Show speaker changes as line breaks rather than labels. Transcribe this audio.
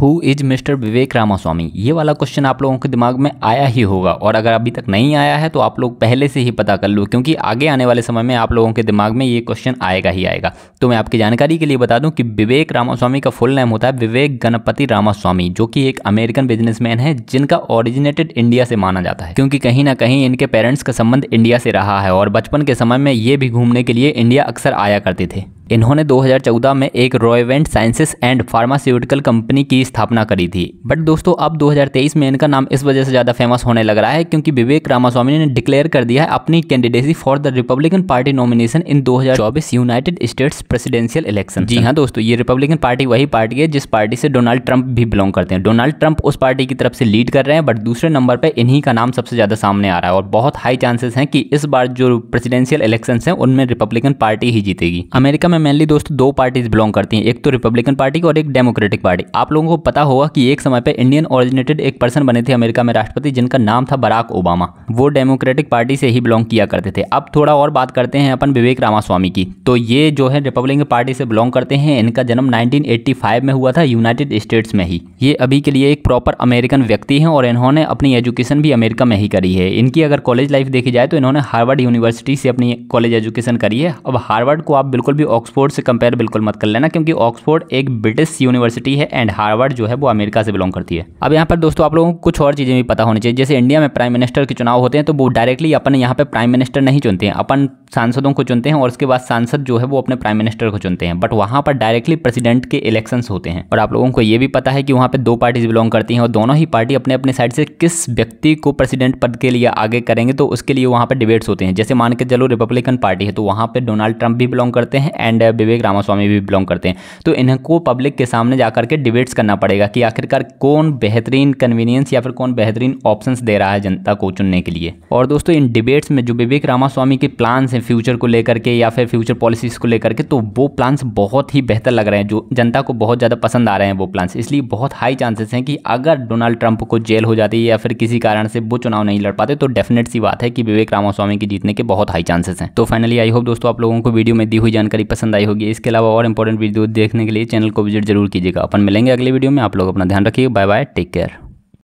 who is mister Vivek Ramaswamy ये वाला question आप लोगों के दिमाग में आया ही होगा और अगर अभी तक नहीं आया है तो आप लोग पहले से ही पता कर लो क्योंकि आगे आने वाले समय में आप लोगों के दिमाग में ये क्वेश्चन आएगा ही आएगा तो मैं आपकी जानकारी के लिए बता दूं कि विवेक रामास्वामी का फुल नेम होता है विवेक गणपति रामास्वामी जो कि एक अमेरिकन बिजनेसमैन है जिनका ओरिजिनेटेड इंडिया से माना जाता है क्योंकि कहीं ना कहीं इनके पेरेंट्स का संबंध इंडिया से रहा है और बचपन के समय में ये भी घूमने के लिए इंडिया अक्सर आया करते थे इन्होंने 2014 में एक Roivant sciences and pharmaceutical company की स्थापना करी थी बट दोस्तों अब 2023 में इनका नाम इस वजह से ज़्यादा फेमस होने लग रहा है क्योंकि विवेक रामास्वामी ने डिक्लेयर कर दिया है अपनी candidacy for the Republican party nomination in the United States presidential election जी हाँ दोस्तों ये रिपब्लिकन पार्टी वही पार्टी है जिस पार्टी से डोनाल्ड ट्रंप भी बिलोंग करते हैं डोनाल्ड ट्रंप उस पार्टी की तरफ से लीड कर रहे हैं बट दूसरे नंबर पर इन्हीं का नाम सबसे ज़्यादा सामने आ रहा है और बहुत हाई चांसेस है कि इस बार जो प्रेसिडेंशियल इलेक्शन है उनमें रिपब्लिकन पार्टी ही जीतेगी अमेरिका में में मेनली दोस्तों दो पार्टीज बिलोंग करती हैं एक तो रिपब्लिकन पार्टी और एक डेमोक्रेटिक पार्टी आप लोगों को पता होगा कि एक समय पर इंडियन ओरिजिनेटेड एक पर्सन बने थे अमेरिका में राष्ट्रपति जिनका नाम था बराक ओबामा वो डेमोक्रेटिक पार्टी से ही बिलोंग किया करते थे अब थोड़ा और बात करते हैं अपन विवेक रामास्वामी की तो ये जो है रिपब्लिकन पार्टी से बिलोंग करते हैं इनका जन्म नाइनटीन में हुआ था यूनाइटेड स्टेट्स में ही ये अभी के लिए एक प्रॉपर अमेरिकन व्यक्ति हैं और इन्होंने अपनी एजुकेशन भी अमेरिका में ही करी है इनकी अगर कॉलेज लाइफ देखी जाए तो इन्होंने हार्वर्ड यूनिवर्सिटी से अपनी कॉलेज एजुकेशन करी है अब हार्वर्ड को आप बिल्कुल भी ऑक्स ऑक्सफोर्ड से कंपेयर बिल्कुल मत कर लेना क्योंकि ऑक्सफोर्ड एक ब्रिटिश यूनिवर्सिटी है एंड हार्वर्ड जो है वो अमेरिका से बिलोंग करती है अब यहाँ पर दोस्तों आप लोगों को कुछ और चीज़ें भी पता होनी चाहिए जैसे इंडिया में प्राइम मिनिस्टर के चुनाव होते हैं तो वो डायरेक्टली अपन यहाँ पर प्राइम मिनिस्टर नहीं चुनते हैं अपन सांसदों को चुनते हैं और उसके बाद सांसद जो है वो अपने प्राइम मिनिस्टर को चुनते हैं बट वहाँ पर डायरेक्टली प्रेसिडेंट के इलेक्शन होते हैं और आप लोगों को ये भी पता है कि वहाँ पर दो पार्टीज बिलोंग करती हैं और दोनों ही पार्टी अपने अपने साइड से किस व्यक्ति को प्रेसिडेंट पद के लिए आगे करेंगे तो उसके लिए वहाँ पर डिबेट्स होते हैं जैसे मान के चलो रिपब्लिकन पार्टी है तो वहाँ पर डोनाल्ड ट्रंप भी बिलोंग करते हैं एंड विवेक रामास्वामी भी बिलोंग करते हैं तो इनको पब्लिक के सामने जाकर के डिबेट्स करना पड़ेगा कि आखिरकार कौन बेहतरीन कन्वीनियंस या फिर कौन बेहतरीन ऑप्शन दे रहा है जनता को चुनने के लिए और दोस्तों इन डिबेट्स में जो विवेक रामास्वामी के प्लान्स हैं अपने फ्यूचर को लेकर के या फिर फ्यूचर पॉलिसीज़ को लेकर के तो वो प्लान्स बहुत ही बेहतर लग रहे हैं जो जनता को बहुत ज़्यादा पसंद आ रहे हैं वो प्लान्स इसलिए बहुत हाई चांसेस हैं कि अगर डोनाल्ड ट्रंप को जेल हो जाती है या फिर किसी कारण से वो चुनाव नहीं लड़ पाते तो डेफिनेट सी बात है कि विवेक रामास्वामी के जीतने के बहुत हाई चांसेस हैं तो फाइनली आई होप दोस्तों आप लोगों को वीडियो में दी हुई जानकारी पसंद आई होगी इसके अलावा और इंपॉर्टेंट वीडियो देखने के लिए चैनल को विजिट जरूर कीजिएगा अपन मिलेंगे अगले वीडियो में आप लोग अपना ध्यान रखिए बाय बाय टेक केयर